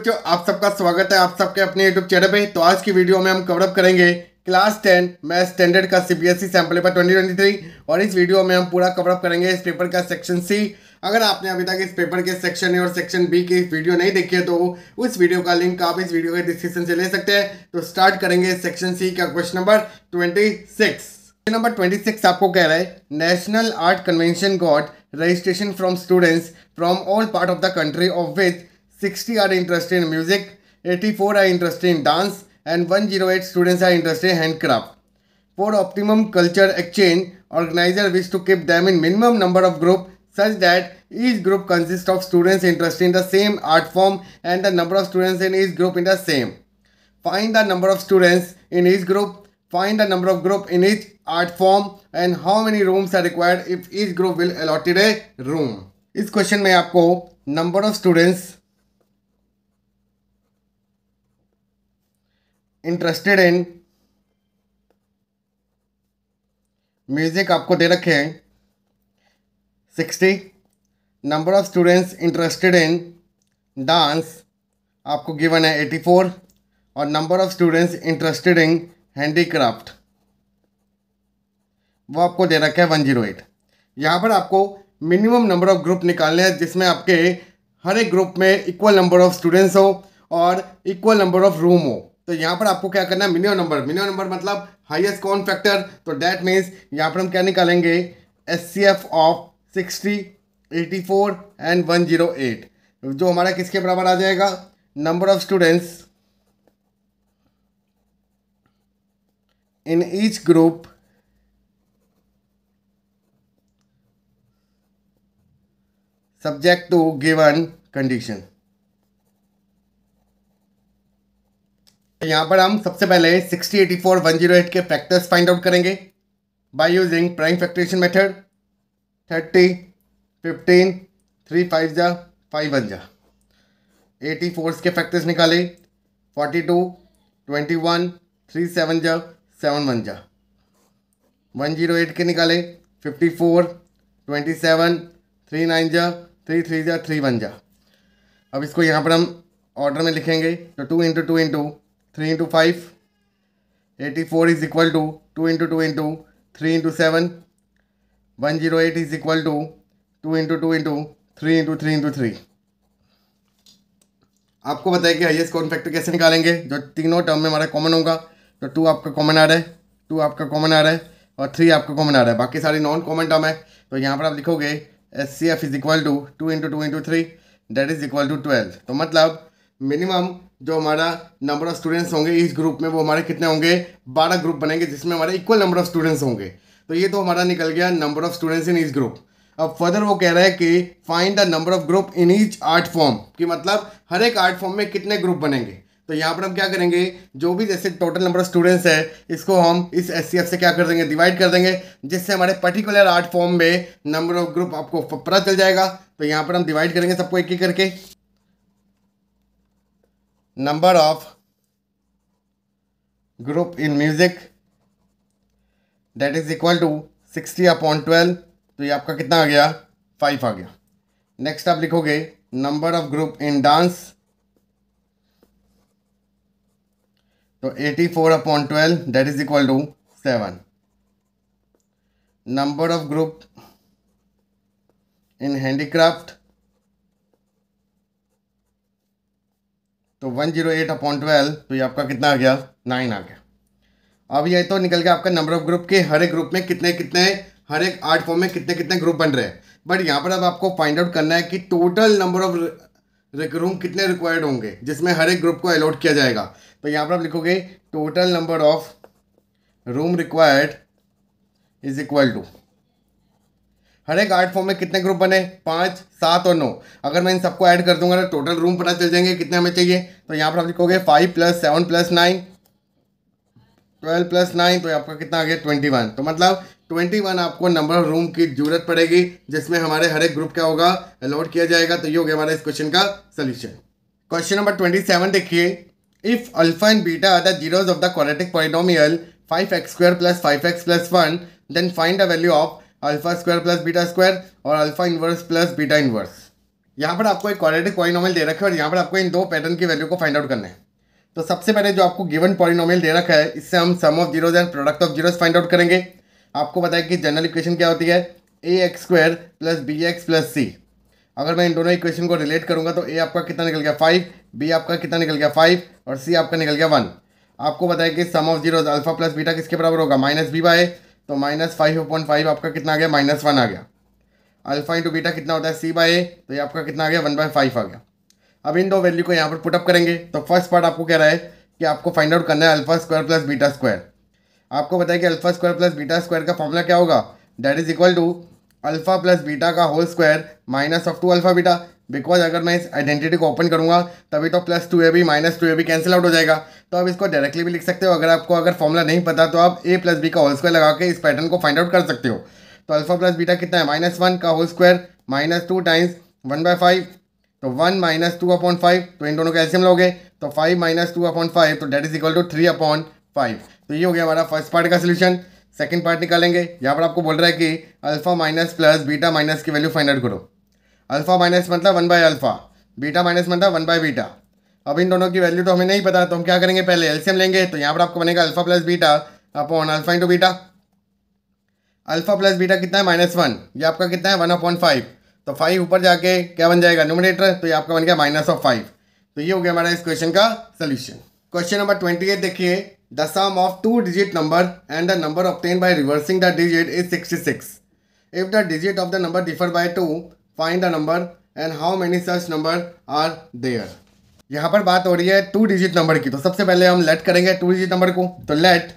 बच्चों आप सबका स्वागत है आप सबके अपने यूट्यूब चैनल पे तो आज की वीडियो में हम कवरअप करेंगे क्लास टेन मैथ स्टैंडर्ड का सीबीएसई सैंपल पेपर 2023 और इस वीडियो में हम पूरा कवरअप करेंगे इस पेपर का सेक्शन सी अगर आपने अभी तक इस पेपर के सेक्शन ए और सेक्शन बी की वीडियो नहीं देखी है तो उस वीडियो का लिंक आप इस वीडियो के डिस्क्रिप्शन से ले सकते हैं तो स्टार्ट करेंगे सेक्शन सी का question number twenty number twenty six आपको कह रहा है national art convention got registration from students from all part of the country of with 60 are interested in music, 84 are interested in dance, and 108 students are interested in handcraft. For optimum culture exchange, organizer wish to keep them in minimum number of group such that each group consists of students interested in the same art form and the number of students in each group in the same. Find the number of students in each group, find the number of group in each art form and how many rooms are required if each group will allotted a room. इस question में आपको number of students interested in music आपको दे रखे हैं sixty number of students interested in dance आपको given है eighty four और number of students interested in handicraft वो आपको दे रखा है वन जीरो एट यहाँ पर आपको मिनिमम नंबर ऑफ ग्रुप निकालने हैं जिसमें आपके हर एक ग्रुप में इक्वल नंबर ऑफ स्टूडेंट्स हो और इक्वल नंबर ऑफ रूम हो तो यहाँ पर आपको क्या करना है मिनिमम नंबर मिनिमम नंबर मतलब हाईएस्ट कॉन फैक्टर तो डैट मीन्स यहाँ पर हम क्या निकालेंगे H C F of sixty eighty four and one zero eight जो हमारा किसके बराबर आ जाएगा number of students in each group subject to given condition तो यहाँ पर हम सबसे पहले sixty eighty four one zero eight के फैक्टर्स फाइंड आउट करेंगे by using prime factorisation method thirty fifteen three five जा फाइव वन जा एटी फोर्स के फैक्टर्स निकाले forty two twenty one three seven जा सेवन वन जा one zero eight के निकाले fifty four twenty seven three nine जा three three जा थ्री वन जा अब इसको यहाँ पर हम ऑर्डर में लिखेंगे तो two into two into three into five eighty four is equal to two into two into three into seven one zero eight is equal to two into two into three into three into three आपको बताया कि highest common factor कैसे निकालेंगे जो तीनों term में हमारा common होगा तो टू आपका कॉमन आ रहा है टू आपका कॉमन आ रहा है और थ्री आपका कॉमन आ रहा है बाकी सारी नॉन कॉमन टर्म है तो यहाँ पर आप लिखोगे H C F is equal to two into two into three that is equal to twelve तो मतलब मिनिमम जो हमारा नंबर ऑफ स्टूडेंट्स होंगे इस ग्रुप में वो हमारे कितने होंगे बारह ग्रुप बनेंगे जिसमें हमारे इक्वल नंबर ऑफ स्टूडेंट्स होंगे तो ये तो हमारा निकल गया number of students in each group अब फर्दर वो कह रहा है कि find the number of group in each art form कि मतलब हर एक आर्ट फॉर्म में कितने ग्रुप बनेंगे तो यहाँ पर हम क्या करेंगे जो भी जैसे टोटल नंबर ऑफ स्टूडेंट्स है इसको हम इस एस से क्या कर देंगे डिवाइड कर देंगे जिससे हमारे पर्टिकुलर आर्ट फॉर्म में नंबर ऑफ ग्रुप आपको पता चल जाएगा तो यहाँ पर हम डिवाइड करेंगे सबको एक एक करके number of group in music that is equal to 60 upon twelve तो ये आपका कितना आ गया फाइव आ गया नेक्स्ट आप लिखोगे number of group in dance तो eighty four upon twelve that is equal to seven number of group in handicraft तो one zero eight upon twelve तो ये आपका कितना आ गया नाइन आ गया अब ये तो निकल गया आपका नंबर ऑफ ग्रुप के हर एक ग्रुप में कितने कितने हर एक आर्ट फॉर्म में कितने कितने ग्रुप बन रहे हैं बट यहाँ पर अब आपको फाइंड आउट करना है कि टोटल नंबर ऑफ रूम कितने रिक्वायर्ड होंगे जिसमें हर एक ग्रुप को अलॉट किया जाएगा तो यहाँ पर आप लिखोगे total number of room required is equal to हर एक आर्ट फॉर्म में कितने ग्रुप बने पाँच सात और नौ अगर मैं इन सबको ऐड कर दूंगा तो टोटल रूम पता चल जाएंगे कितने हमें चाहिए तो यहाँ पर आप लिखोगे five plus seven plus nine twelve plus nine तो आपका कितना आ गया ट्वेंटी वन तो मतलब ट्वेंटी वन आपको नंबर ऑफ रूम की जरूरत पड़ेगी जिसमें हमारे हर एक ग्रुप क्या होगा अलॉट किया जाएगा तो ये हो गया हमारा इस क्वेश्चन का solution question number twenty seven देखिए if alpha and beta are the zeros of the quadratic polynomial five x square plus five x plus one then find the value of alpha square plus beta square और alpha inverse plus beta inverse यहाँ पर आपको एक quality पॉइनोमल दे रखा है और यहाँ पर आपको इन दो पैटर्न की वैल्यू को फाइंड आउट करना है तो सबसे पहले जो आपको गिवन पॉलिनॉमल दे रखा है इससे हम sum of zeros and product of zeros find out करेंगे आपको बताया कि जनरल इक्वेशन क्या होती है A x square plus B x plus C अगर मैं इन दोनों इक्वेशन को रिलेट करूँगा तो ए आपका कितना निकल गया फाइव बी आपका कितना निकल गया फाइव और सी आपका निकल गया वन आपको बताया कि sum of zeros alpha plus beta किसके बराबर होगा माइनस बी बाय तो माइनस फाइव अपॉइंट फाइव आपका कितना आ गया माइनस वन आ गया अल्फा इंटू बीटा कितना होता है सी बाय ए तो ये आपका कितना आ गया वन बाय फाइव आ गया अब इन दो वैल्यू को यहाँ पर पुटअप करेंगे तो फर्स्ट पार्ट आपको कह रहा है कि आपको फाइंड आउट करना है alpha square plus beta square आपको बताया कि alpha square plus beta square का फॉर्मूला क्या होगा that is equal to alpha plus beta का whole square minus of two alpha beta because अगर मैं इस आइडेंटिटी को ओपन करूँगा तभी तो plus two A B minus two A B cancel out हो जाएगा तो आप इसको डायरेक्टली भी लिख सकते हो अगर आपको अगर फॉर्मूला नहीं पता तो आप ए प्लस बी का होल स्क्वायर लगा के इस पैटर्न को फाइंड आउट कर सकते हो तो अल्फा प्लस बीटा कितना है माइनस वन का whole square minus two times one by five तो one minus two upon five तो इन दोनों का एल्सियम लोगे तो five minus two upon five तो that is equal to three upon five तो ये हो गया हमारा फर्स्ट पार्ट का सोल्यूशन सेकेंड पार्ट निकालेंगे यहाँ पर आपको बोल रहा है कि alpha minus plus beta minus की वैल्यू फाइंड आउट करो अल्फ़ा माइनस मतलब one by alpha beta minus मतलब वन बाय बीटा अब इन दोनों की वैल्यू तो हमें नहीं पता तो हम क्या करेंगे पहले एल्सियम लेंगे तो यहाँ पर आपको बनेगा alpha plus beta upon alpha into beta alpha plus beta कितना है माइनस वन ये आपका कितना है वन अपॉन फाइव तो फाइव ऊपर जाके क्या बन जाएगा नोमिनेटर तो ये आपका बन गया माइनस ऑफ फाइव तो ये हो गया हमारा इस क्वेश्चन का solution question number twenty eight देखिए the sum of two digit number and the number ten by reversing the digit is sixty six if the digit of the number differ by two find the number and how many such number are there यहाँ पर बात हो रही है to digit number की तो सबसे पहले हम लेट करेंगे टू डिजिट नंबर को तो let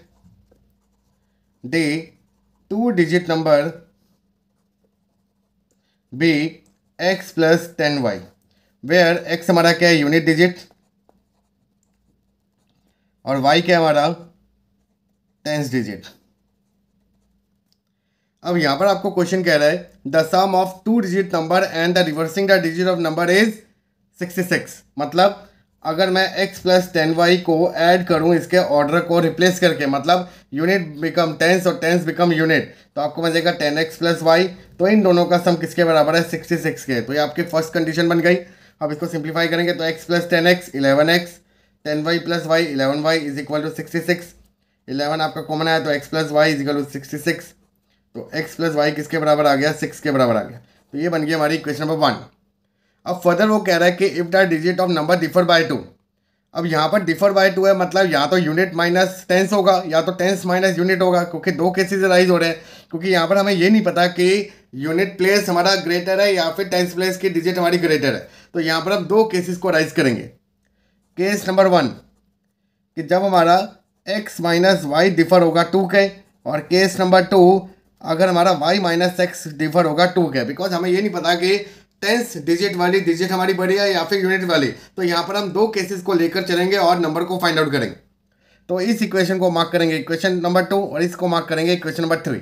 the two digit number be x plus ten y where x हमारा क्या है यूनिट डिजिट और वाई क्या हमारा टेंस डिजिट अब यहाँ पर आपको क्वेश्चन कह रहा है the sum of two digit number and the reversing the digit of number is sixty six मतलब अगर मैं x प्लस टेन वाई को ऐड करूँ इसके ऑर्डर को रिप्लेस करके मतलब यूनिट बिकम टेंस और टेंस बिकम यूनिट तो आपको मिलेगा टेन एक्स प्लस वाई तो इन दोनों का सम किसके बराबर है सिक्सटी सिक्स के तो ये आपकी फर्स्ट कंडीशन बन गई अब इसको सिंप्लीफाई करेंगे तो x plus ten x eleven x ten y plus y eleven y is equal to sixty six eleven आपका कॉमन आया तो x plus y is equal to sixty six तो एक्स प्लस वाई किसके बराबर आ गया six के बराबर आ गया तो ये बन गया हमारी इक्वेशन नंबर वन अब फर्दर वो कह रहा है कि if the digit of number differ by two अब यहाँ पर डिफर बाय टू है मतलब या तो यूनिट माइनस टेंस होगा या तो टेंस माइनस यूनिट होगा क्योंकि दो केसेस राइज हो रहे हैं क्योंकि यहाँ पर हमें ये नहीं पता कि यूनिट प्लेस हमारा ग्रेटर है या फिर टेंस प्लेस की डिजिट हमारी ग्रेटर है तो यहाँ पर हम दो केसेस को राइज करेंगे केस नंबर वन कि जब हमारा एक्स माइनस वाई डिफर होगा टू के और केस नंबर टू अगर हमारा वाई माइनस एक्स डिफर होगा टू के बिकॉज हमें ये नहीं पता कि टेंस डिजिट वाली डिजिट हमारी बड़ी है या फिर यूनिट वाली तो यहाँ पर हम दो केसेस को लेकर चलेंगे और नंबर को फाइंड आउट करेंगे तो इस इक्वेशन को मार्क करेंगे इक्वेशन नंबर टू और इसको मार्क करेंगे इक्वेशन नंबर थ्री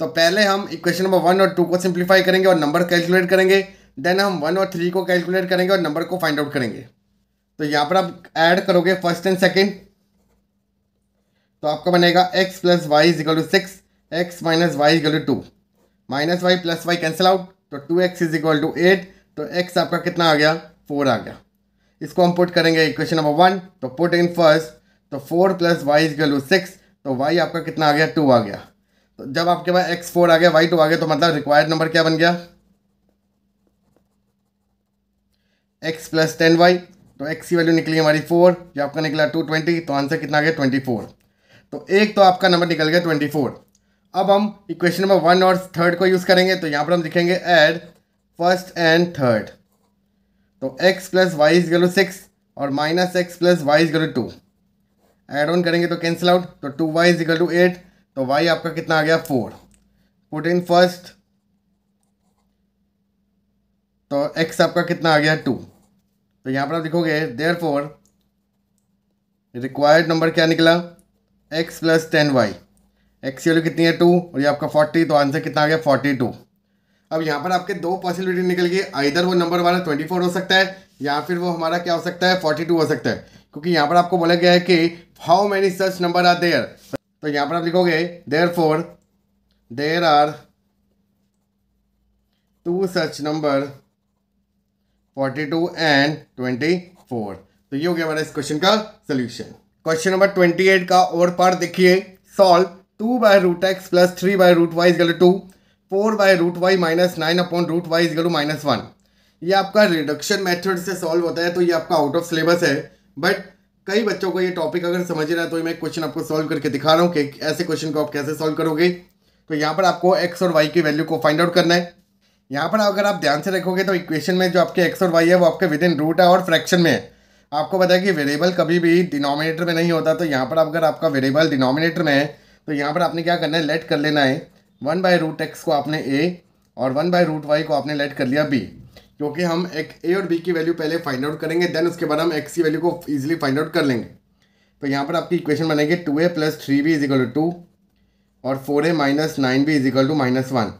तो पहले हम इक्वेशन नंबर वन और टू को सिंप्लीफाई करेंगे और नंबर कैलकुलेट करेंगे देन हम वन और थ्री को कैलकुलेट करेंगे और नंबर को फाइंड आउट करेंगे तो यहाँ पर आप ऐड करोगे फर्स्ट एंड सेकेंड तो आपका बनेगा x plus y is equal to six x minus y equal to two minus y plus y cancel out तो two x is equal to eight तो एक्स आपका कितना आ गया फोर आ गया इसको हम पुट करेंगे इक्वेशन नंबर वन तो पुट इन फर्स्ट तो four plus y is to six तो वाई आपका कितना आ गया टू आ गया तो जब आपके पास एक्स फोर आ गया वाई टू आ गया तो मतलब रिक्वायर्ड नंबर क्या बन गया एक्स प्लस टेन वाई तो एक्स की वैल्यू निकली हमारी फोर जो आपका निकला टू ट्वेंटी तो आंसर कितना आ गया ट्वेंटी फोर तो एक तो आपका नंबर निकल गया ट्वेंटी फोर अब हम इक्वेशन नंबर वन और थर्ड को यूज़ करेंगे तो यहाँ पर हम लिखेंगे एड फर्स्ट एंड थर्ड तो x plus y is equal six और minus x plus y is equal two add on करेंगे तो कैंसिल आउट तो two y is to eight तो वाई आपका कितना आ गया फोर पुट इन फर्स्ट तो एक्स आपका कितना आ गया टू तो यहाँ पर आप लिखोगे देयर फोर रिक्वायर्ड नंबर क्या निकला x plus ten y x value कितनी है टू और ये आपका फोर्टी तो आंसर कितना आ गया फोर्टी टू अब यहाँ पर आपके दो पॉसिबिलिटी निकल गई आइधर वो नंबर वाला ट्वेंटी फोर हो सकता है या फिर वो हमारा क्या हो सकता है फोर्टी टू हो सकता है क्योंकि यहाँ पर आपको बोला गया है कि how many such number are there तो यहाँ पर आप लिखोगे therefore there are two such number forty two and twenty four तो ये हो गया हमारा इस क्वेश्चन का solution question number twenty eight का और पार्ट देखिए solve two by root x plus three by root y is equal two four by root y minus nine upon root y is equal to minus one ये आपका reduction method से solve होता है तो ये आपका आउट ऑफ सिलेबस है but कई बच्चों को ये टॉपिक अगर समझ रहा है तो मैं क्वेश्चन आपको सॉल्व करके दिखा रहा हूँ कि ऐसे क्वेश्चन को आप कैसे सॉल्व करोगे तो यहाँ पर आपको एक्स और वाई की वैल्यू को फाइंड आउट करना है यहाँ पर अगर आप ध्यान से रखोगे तो इक्वेशन में जो आपके एक्स और वाई है वो आपके विद इन रूट है और फ्रैक्शन में है आपको पता है कि वेरिएबल कभी भी डिनोमिनेटर में नहीं होता तो यहाँ पर अगर आपका वेरिएबल डिनोमिनेटर में है तो यहाँ पर आपने क्या करना है लेट कर लेना है वन बाय रूट एक्स को आपने ए और वन बाय रूट वाई को आपने लेट कर लिया बी क्योंकि हम एक ए और बी की वैल्यू पहले फाइंड आउट करेंगे देन उसके बाद हम एक्स की वैल्यू को ईजिली फाइंड आउट कर लेंगे तो यहाँ पर आपकी इक्वेशन बनेगी two a plus three b is equal to two और four a minus nine b is equal to minus one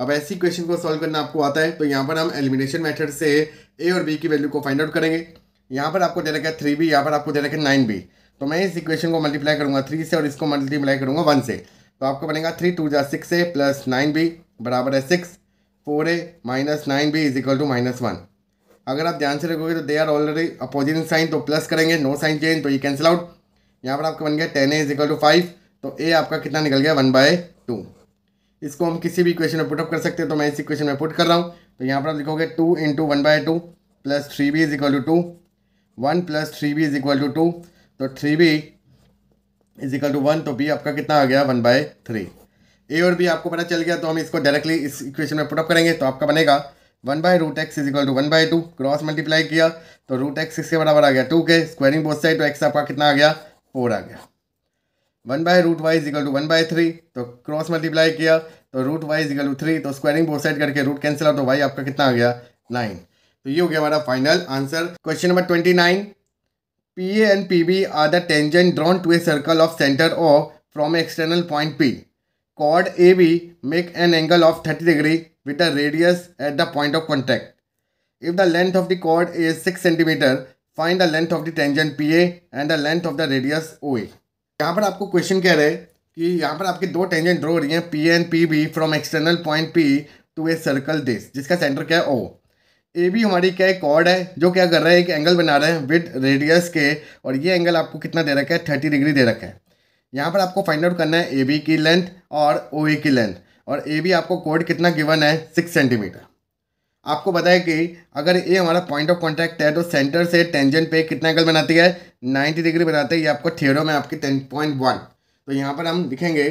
अब ऐसी क्वेश्चन को सॉल्व करना आपको आता है तो यहाँ पर हम एलिमिनेशन मेथड से ए और बी की वैल्यू को फाइंड आउट करेंगे यहाँ पर आपको दे रखा है थ्री बी यहाँ पर आपको दे रखा है नाइन बी तो मैं इस इक्वेशन को मल्टीप्लाई करूँगा थ्री से और इसको मल्टीप्लाई करूंगा वन से तो आपको बनेगा थ्री टू जा six a plus nine b बराबर है six four a minus nine b is equal to minus one अगर आप ध्यान से रखोगे तो they are already opposite sign तो प्लस करेंगे नो साइन चेंज तो ये कैंसिल आउट यहाँ पर आपका बन गया ten a is equal to five तो ए आपका कितना निकल गया वन बाय टू इसको हम किसी भी इक्वेशन में पुटअप कर सकते हैं तो मैं इस इक्वेशन में पुट कर रहा हूँ तो यहाँ पर आप लिखोगे two into one by two plus three b is equal to two one plus three b is equal to two तो three b is equal to one तो बी आपका कितना आ गया वन बाय थ्री ए और बी आपको पता चल गया तो हम इसको डायरेक्टली इस इक्वेशन में पुटअप करेंगे तो आपका बनेगा one by root x is equal to one by two cross multiply किया तो रूट एक्स इसके बराबर आ गया टू के स्क्वायरिंग बोथ साइड तो एक्स आपका कितना आ गया फोर आ गया one by root y is equal to one by three तो क्रॉस मल्टीप्लाई किया तो root y is equal to three तो स्क्वायरिंग बोथ साइड करके रूट कैंसिल आउट तो वाई आपका कितना आ गया नाइन तो ये हो गया हमारा final answer question number twenty nine PA and PB are the tangent drawn to a circle of center O from external point P. Chord AB make an angle of 30 degree with a radius at the point of contact. If the length of the chord is 6 cm, find the length of the tangent PA and the length of the radius OA. यहाँ पर आपको question कह रहे हैं कि यहाँ पर आपकी दो टेंजेंट ड्रॉ हो रही हैं P and P B from external point P to a circle this जिसका सेंटर क्या है ओ ए बी हमारी क्या एक कॉर्ड है जो क्या कर रहा है एक एंगल बना रहे हैं विद रेडियस के और ये एंगल आपको कितना दे रखा है थर्टी डिग्री दे रखा है यहाँ पर आपको फाइंड आउट करना है ए बी की लेंथ और ओ ए की लेंथ और ए बी आपको कॉर्ड कितना गिवन है सिक्स सेंटीमीटर आपको बताया कि अगर ए हमारा पॉइंट ऑफ कॉन्टैक्ट है तो सेंटर से टेंजन पे कितना एंगल बनाती है नाइन्टी डिग्री बनाती है ये आपको थेरो में आपकी टेन पॉइंट वन तो यहाँ पर हम लिखेंगे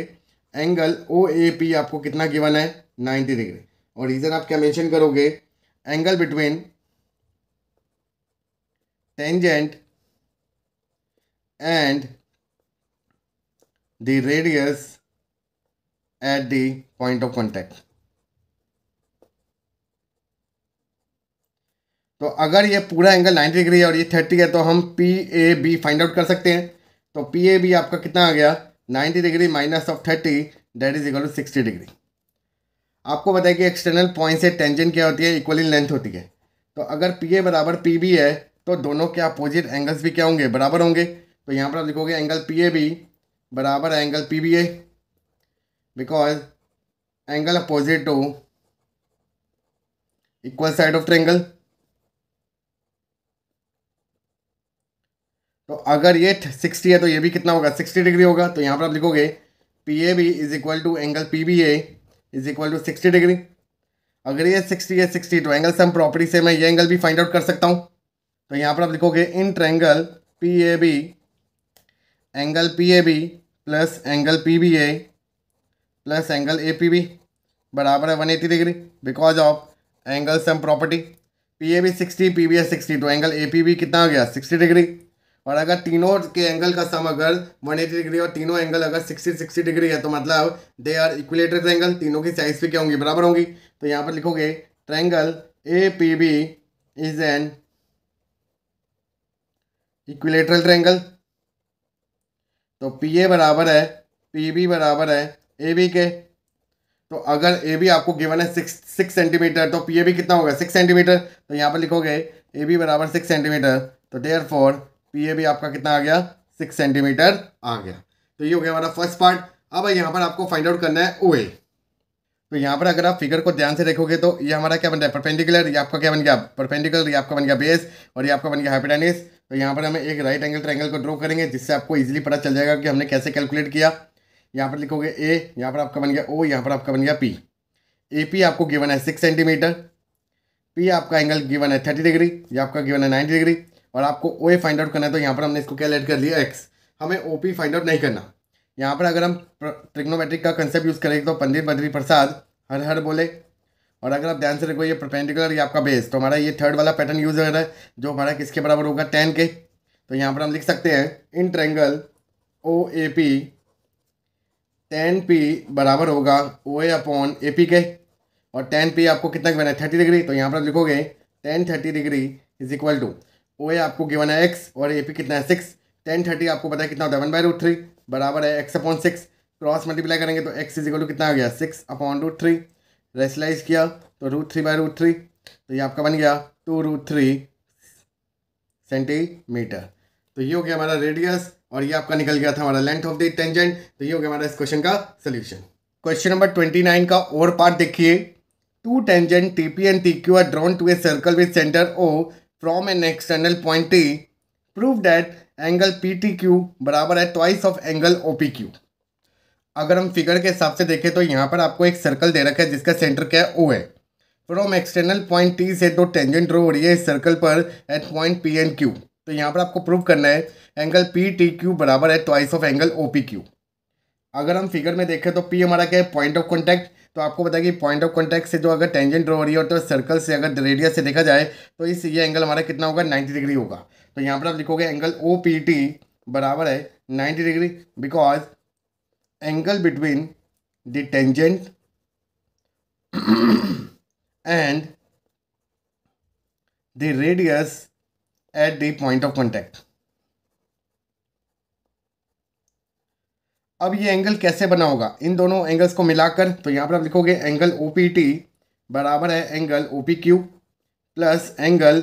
एंगल ओ ए पी आपको कितना गिवन है नाइन्टी डिग्री और रीज़न आप क्या मेंशन करोगे angle between tangent and the radius at the point of contact. तो अगर ये पूरा एंगल 90 डिग्री है और ये 30 है तो हम P A B find out कर सकते हैं तो पी ए बी आपका कितना आ गया 90 degree minus of 30 that is equal to 60 degree आपको बताया कि एक्सटर्नल पॉइंट से टेंजेंट क्या होती है इक्वल इन लेंथ होती है तो अगर पी ए बराबर पी बी है तो दोनों के अपोजिट एंगल्स भी क्या होंगे बराबर होंगे तो यहाँ पर आप लिखोगे एंगल पी ए बी बराबर angle P B A because angle opposite to equal side of triangle तो अगर ये सिक्सटी है तो ये भी कितना होगा सिक्सटी डिग्री होगा तो यहाँ पर आप लिखोगे P A B is equal to angle P B A is equal to sixty degree अगर ये सिक्सटी है सिक्सटी तो एंगल सम प्रॉपर्टी से मैं ये एंगल भी फाइंड आउट कर सकता हूँ तो यहाँ पर आप लिखोगे in triangle P A B angle P A B plus angle P B A plus angle A P B बराबर है one eighty degree because of angle sum property P A B sixty P B है sixty तो angle A P B कितना हो गया sixty degree और अगर तीनों के एंगल का सम अगर 180 डिग्री और तीनों एंगल अगर 60 60 डिग्री है तो मतलब दे आर इक्विलेटर एंगल तीनों की साइज भी क्या होंगी बराबर होंगी तो यहाँ पर लिखोगे triangle A P B is an equilateral triangle तो पी ए बराबर है पी बी बराबर है ए बी के तो अगर ए बी आपको गिवन है सिक्स सिक्स सेंटीमीटर तो पी ए बी कितना होगा सिक्स सेंटीमीटर तो यहाँ पर लिखोगे ए बी बराबर सिक्स सेंटीमीटर तो डेयर फोर तो ये भी आपका कितना आ गया सिक्स सेंटीमीटर आ गया तो ये हो गया हमारा फर्स्ट पार्ट अब यहाँ पर आपको फाइंड आउट करना है ओ ए तो यहाँ पर अगर आप फिगर को ध्यान से देखोगे तो ये हमारा क्या बन रहा है परपेंडिकुलर ये आपका क्या बन गया परपेंडिकुलर ये आपका बन गया बेस और ये आपका बन गया हाइपोटेनिस तो यहाँ पर हमें एक राइट एंगल ट्रायंगल को ड्रॉ करेंगे जिससे आपको इजीली पता चल जाएगा कि हमने कैसे कैलकुलेट किया यहाँ पर लिखोगे ए यहाँ पर आपका बन गया ओ यहाँ पर आपका बन गया पी ए पी आपको गिवन है सिक्स सेंटीमीटर पी आपका एंगल गिवन है थर्टी डिग्री या आपका गिवन है नाइन्टी डिग्री और आपको ओ ए फाइंड आउट करना है तो यहाँ पर हमने इसको क्या लेट कर लिया एक्स हमें ओ पी फाइंड आउट नहीं करना यहाँ पर अगर हम ट्रिग्नोमेट्रिक का कंसेप्ट यूज़ करेंगे तो पंडित बद्री प्रसाद हर हर बोले और अगर आप ध्यान से रखो ये परपेंडिकुलर ये आपका बेस तो हमारा ये थर्ड वाला पैटर्न यूज़ हो रहा है जो हमारा किसके बराबर होगा टेन के तो यहाँ पर हम लिख सकते हैं in triangle O A P tan P बराबर होगा ओ ए अपॉन ए पी के और टेन पी आपको कितना बना है थर्टी डिग्री तो यहाँ पर आप लिखोगे tan thirty degree is equal to O A आपको गिवन है एक्स और ए पी कितना है सिक्स टेन थर्टी आपको पता है कितना होता है वन बाई रूट थ्री बराबर है x upon six cross multiply करेंगे तो एक्स इजिकल टू कितना हो गया six upon root three rationalise किया तो root three by root three तो ये आपका बन गया टू रूट थ्री सेंटीमीटर तो ये हो गया हमारा रेडियस और ये आपका निकल गया था हमारा लेंथ ऑफ द टेंजेंट तो ये हो गया हमारा इस क्वेश्चन का solution question number twenty nine का और पार्ट देखिए two tangent T P and T Q are drawn to a circle with centre O from an external pointee prove that angle PTQ बराबर है twice of angle OPQ अगर हम figure के हिसाब से देखें तो यहाँ पर आपको एक सर्कल दे रखा है जिसका सेंटर क्या है ओ है फ्रॉम एक्सटर्नल पॉइंट टी से दो टेंजेंट ड्रो हो रही है इस सर्कल पर at point P and Q तो यहाँ पर आपको प्रूव करना है एंगल पी टी क्यू बराबर है twice of angle O P Q अगर हम फिगर में देखें तो पी हमारा क्या है पॉइंट ऑफ कॉन्टैक्ट तो आपको बताया कि पॉइंट ऑफ कॉन्टैक्ट से जो अगर टेंजेंट ड्रॉ हो रही हो तो सर्कल से अगर रेडियस से देखा जाए तो इस ये एंगल हमारा कितना होगा नाइन्टी डिग्री होगा तो यहाँ पर आप लिखोगे एंगल ओ पी टी बराबर है ninety degree because angle between the tangent and the radius at the point of contact अब ये एंगल कैसे बना होगा इन दोनों एंगल्स को मिलाकर तो यहाँ पर आप लिखोगे एंगल ओ पी टी बराबर है angle O P Q plus angle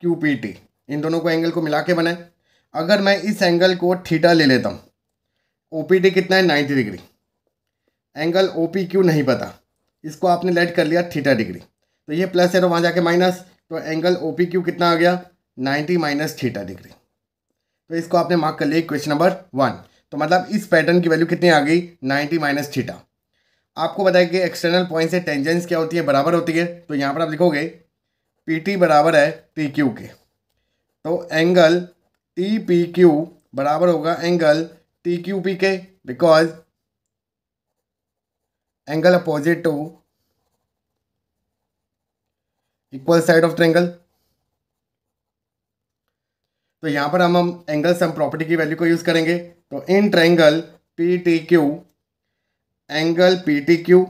Q P T इन दोनों को एंगल को मिला के बनाए अगर मैं इस एंगल को थीटा ले लेता हूँ ओ पी टी कितना है ninety degree angle O P Q नहीं पता इसको आपने लेट कर लिया थीटा डिग्री तो ये प्लस है तो वहाँ जाके माइनस तो एंगल ओ पी क्यू कितना आ गया नाइन्टी माइनस थीटा डिग्री तो इसको आपने मार्क कर लिया क्वेश्चन नंबर वन तो मतलब इस पैटर्न की वैल्यू कितनी आ गई 90 माइनस थीटा आपको बताया कि एक्सटर्नल पॉइंट से टेंजेंस क्या होती है बराबर होती है तो यहाँ पर आप लिखोगे पी टी बराबर है टी क्यू के तो एंगल टी पी क्यू बराबर होगा एंगल टी क्यू पी के because angle opposite to equal side of triangle तो यहाँ पर हम हम एंगल सम प्रॉपर्टी की वैल्यू को यूज़ करेंगे तो in triangle P T Q angle P T Q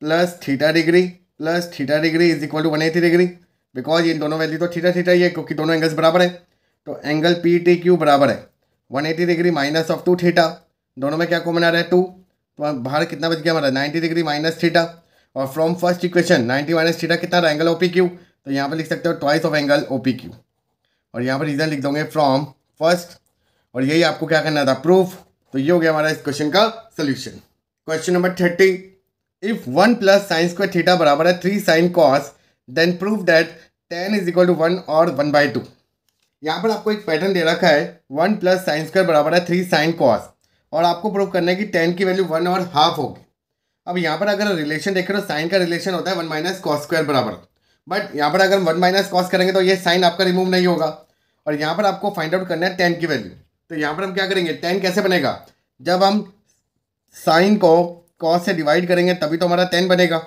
plus theta degree plus theta degree is equal to one eighty degree because इन दोनों वैल्यू तो थीटा थीटा ही है क्योंकि दोनों एंगल्स तो बराबर है तो एंगल पी टी क्यू बराबर है one eighty degree minus of two theta दोनों में क्या कॉमन आ रहा है टू तो बाहर कितना बच गया हमारा नाइन्टी डिग्री माइनस थीटा और from first equation ninety minus theta कितना एंगल ओ पी क्यू तो यहाँ पर लिख सकते हो twice of angle O P Q और यहाँ पर इधर लिख दोगे फ्रॉम फर्स्ट और यही आपको क्या करना था प्रूफ तो ये हो गया हमारा इस क्वेश्चन का solution question number thirty if one plus sine square theta बराबर है three sine cos then proof that tan is equal to one और वन बाई टू यहाँ पर आपको एक पैटर्न दे रखा है वन प्लस साइन स्क्वायर बराबर है थ्री साइन कॉस और आपको प्रूव करना है कि टेन की वैल्यू वन और हाफ होगी अब यहाँ पर अगर रिलेशन देखें तो साइन का रिलेशन होता है वन माइनस कॉस स्क्वायर बराबर बट यहाँ पर अगर वन माइनस कॉस करेंगे तो ये साइन आपका रिमूव नहीं होगा और यहाँ पर आपको फाइंड आउट करना है टेन की वैल्यू तो यहाँ पर हम क्या करेंगे टेन कैसे बनेगा जब हम साइन को कॉस से डिवाइड करेंगे तभी तो हमारा टेन बनेगा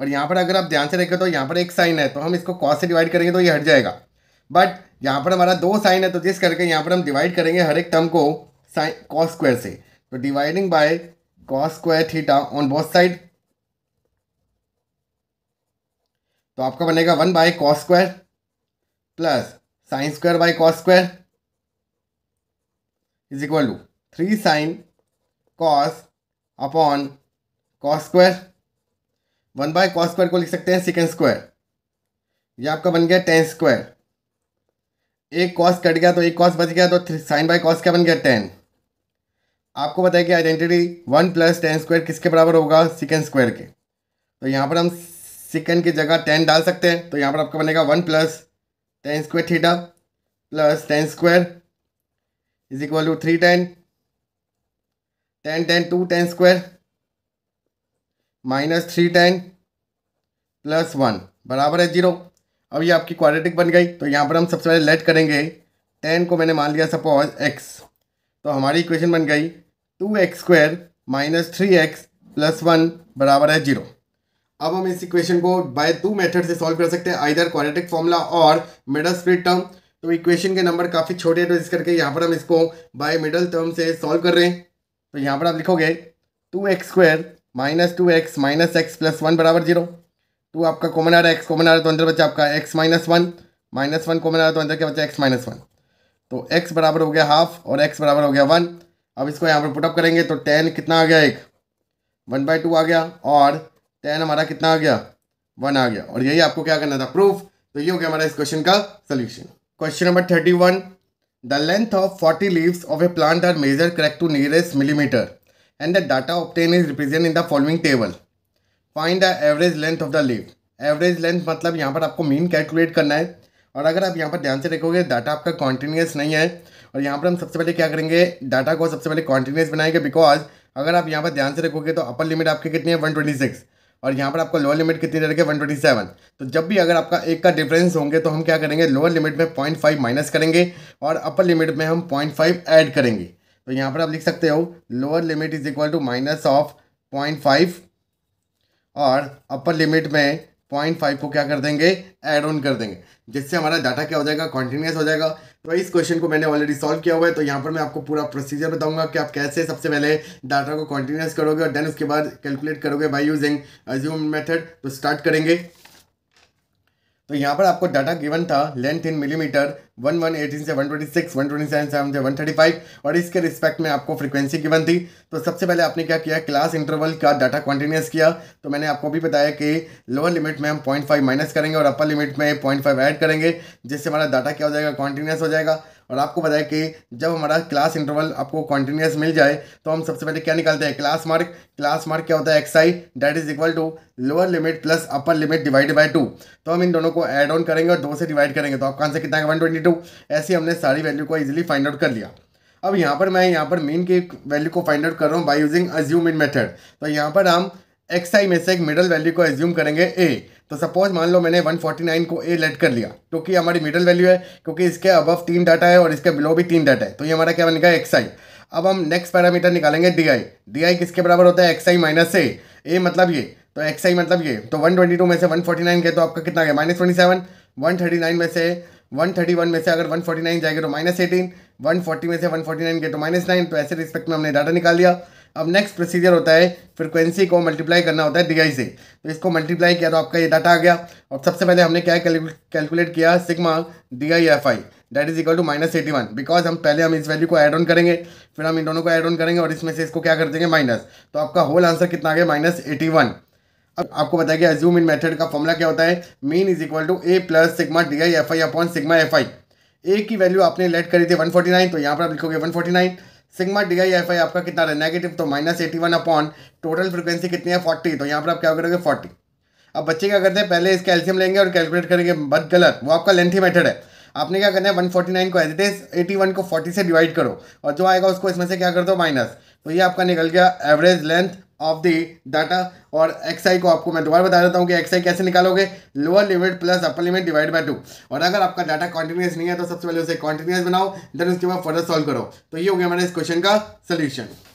और यहाँ पर अगर आप ध्यान से रखें तो यहाँ पर एक साइन है तो हम इसको कॉस से डिवाइड करेंगे तो ये हट जाएगा बट यहाँ पर हमारा दो साइन है तो जिस करके यहाँ पर हम डिवाइड करेंगे हर एक टर्म को साइन कॉस स्क्वायर से तो dividing by cos square theta on both side तो आपका बनेगा one by cos square plus sine square by cos square is equal to three sine cos upon cos square one by cos square को लिख सकते हैं secant square ये आपका बन गया टेन स्क्वायर एक कॉस कट गया तो एक कॉस बच गया तो साइन बाय कॉस क्या बन गया टेन आपको बताया कि identity one plus tan square किसके बराबर होगा सिकेंड स्क्वायर के तो यहाँ पर हम सिकेंड की जगह टेन डाल सकते हैं तो यहाँ पर आपका बनेगा one plus tan square theta plus tan square is equal to three tan tan tan two tan square minus three tan plus one बराबर है जीरो अब ये आपकी क्वाड्रेटिक बन गई तो यहाँ पर हम सबसे पहले लेट करेंगे टेन को मैंने मान लिया सपोज एक्स तो हमारी इक्वेशन बन गई two x square minus three x plus one बराबर है जीरो अब हम इस इक्वेशन को बाय टू मेथड से सॉल्व कर सकते हैं आइधर क्वाड्रेटिक फॉर्मूला और मिडल स्प्लिट टर्म तो इक्वेशन के नंबर काफ़ी छोटे हैं तो इस करके यहाँ पर हम इसको बाय मिडल टर्म से सॉल्व कर रहे हैं तो यहाँ पर आप लिखोगे two x square minus two x minus x plus one बराबर जीरो तो टू आपका कॉमन आ रहा है एक्स कॉमन आ रहा है तो अंदर बच्चा आपका x minus one minus one common आ रहा है तो अंदर क्या बच्चा एक्स माइनस वन तो एक्स बराबर हो गया हाफ और एक्स बराबर हो गया वन अब इसको यहाँ पर पुटअप करेंगे तो टेन कितना आ गया एक वन बाय टू आ गया और टेन हमारा कितना आ गया वन आ गया और यही आपको क्या करना था प्रूफ तो ये हो गया हमारा इस क्वेश्चन का solution question number thirty one the length of forty leaves of a plant are measure correct to nearest millimetre and the data obtain is represent in the following table find the average length of the leave average length मतलब यहाँ पर आपको mean calculate करना है और अगर आप यहाँ पर ध्यान से देखोगे डाटा आपका कॉन्टीन्यूस नहीं है और यहाँ पर हम सबसे पहले क्या करेंगे डाटा को सबसे पहले कॉन्टीन्यूस बनाएंगे बिकॉज अगर आप यहाँ पर ध्यान से रखोगे तो अपर लिमिट आपकी कितनी है वन ट्वेंटी सिक्स और यहाँ पर आपका लोअर लिमिट कितनी दे वन ट्वेंटी सेवन तो जब भी अगर आपका एक का डिफरेंस होंगे तो हम क्या करेंगे लोअर लिमिट में पॉइंट फाइव माइनस करेंगे और अपर लिमिट में हम पॉइंट फाइव ऐड करेंगे तो यहाँ पर आप लिख सकते हो lower limit is equal to minus of point five और अपर लिमिट में पॉइंट फाइव को क्या कर देंगे एड ऑन कर देंगे जिससे हमारा डाटा क्या हो जाएगा कॉन्टीन्यूस हो जाएगा तो इस क्वेश्चन को मैंने ऑलरेडी सॉल्व किया हुआ है तो यहाँ पर मैं आपको पूरा प्रोसीजर बताऊंगा कि आप कैसे सबसे पहले डाटा को कॉन्टिन्यूस करोगे और देन उसके बाद कैलकुलेट करोगे बाई यूजिंग अज्यूम मेथड तो स्टार्ट करेंगे तो यहाँ पर आपको डाटा गिवन था length in millimetre one one eighteen से one twenty six one twenty seven seven से वन थर्टी फाइव और इसके रिस्पेक्ट में आपको फ्रीक्वेंसी गिवन थी तो सबसे पहले आपने क्या किया क्लास इंटरवल का डाटा कॉन्टीन्यूस किया तो मैंने आपको भी बताया कि लोअर लिमिट में हम पॉइंट फाइव माइनस करेंगे और अपर लिमिट में पॉइंट फाइव ऐड करेंगे जिससे हमारा डाटा क्या हो जाएगा कॉन्टीन्यूस हो जाएगा और आपको बताया कि जब हमारा क्लास इंटरवल आपको कॉन्टीन्यूस मिल जाए तो हम सबसे पहले क्या निकालते हैं क्लास मार्क क्लास मार्क क्या होता है x i that is equal to lower limit plus upper limit divide by two तो हम इन दोनों को एड ऑन करेंगे और दो से डिवाइड करेंगे तो आपका आंसर कितना है वन ट्वेंटी टू ऐसी हमने सारी वैल्यू को ईजिली फाइंड आउट कर लिया अब यहाँ पर मैं यहाँ पर मीन की वैल्यू को फाइंड आउट कर रहा हूँ by using assumed mean method तो यहाँ पर हम एक्स आई में से एक मिडल वैल्यू को एज्यूम करेंगे ए तो सपोज मान लो मैंने 149 को ए लेट कर लिया क्योंकि तो हमारी मिडल वैल्यू है क्योंकि इसके अबव तीन डाटा है और इसके बिलो भी तीन डाटा है तो ये हमारा क्या बनेगा एक्स आई अब हम नेक्स्ट पैरामीटर निकालेंगे डी आई डी आई किसके बराबर होता है एक्स आई माइनस ए ए मतलब ये तो एक्स आई मतलब ये तो वन ट्वेंटी टू में से वन फोर्टी नाइन गए तो आपका कितना गया minus twenty seven one thirty nine में से वन थर्टी वन में से अगर वन फोर्टी नाइन जाएंगे तो माइनस एटीन वन फोर्टी में से वन फोर्टी नाइन गए तो माइनस नाइन तो ऐसे रिस्पेक्ट में हमने डाटा निकाल लिया अब नेक्स्ट प्रोसीजर होता है फ्रिक्वेंसी को मल्टीप्लाई करना होता है डीआई से तो इसको मल्टीप्लाई किया तो आपका ये डाटा आ गया और सबसे पहले हमने क्या कैलकुलेट किया sigma d i f i that is equal to minus eighty one because हम पहले हम इस वैल्यू को ऐड ऑन करेंगे फिर हम इन दोनों को ऐड ऑन करेंगे और इसमें से इसको क्या कर देंगे माइनस तो आपका होल आंसर कितना आ गया माइनस एटी वन अब आपको बताया गया एज्यूम इन मेथड का फॉर्मूला क्या होता है mean is equal to a plus sigma d i f i upon sigma f i a की वैल्यू आपने लेट करी थी वन फोर्टी नाइन तो यहाँ पर आप लिखोगे one forty nine sigma d i f i आपका कितना है नेगेटिव तो minus eighty one upon total frequency कितनी है फोर्टी तो यहाँ पर आप क्या करोगे फोर्टी अब बच्चे क्या करते हैं पहले इसका एल्शियम लेंगे और कैलकुलेट करेंगे बट गलत वो आपका लेंथी मेथड है आपने क्या करना है वन फोर्टी नाइन को as it is eighty one को फोर्टी से डिवाइड करो और जो आएगा उसको इसमें से क्या कर दो माइनस तो ये आपका निकल गया average length of the data और एक्सआई को आपको मैं दोबारा बता देता हूँ कि एक्स आई कैसे निकालोगे lower limit plus upper limit divide by two और अगर आपका डाटा कॉन्टिन्यूस नहीं है तो सबसे पहले उसे कॉन्टिन्यूस बनाओ देन उसके बाद फर्दर सॉल्व करो तो ये हो गया हमारे इस क्वेश्चन का सोल्यूशन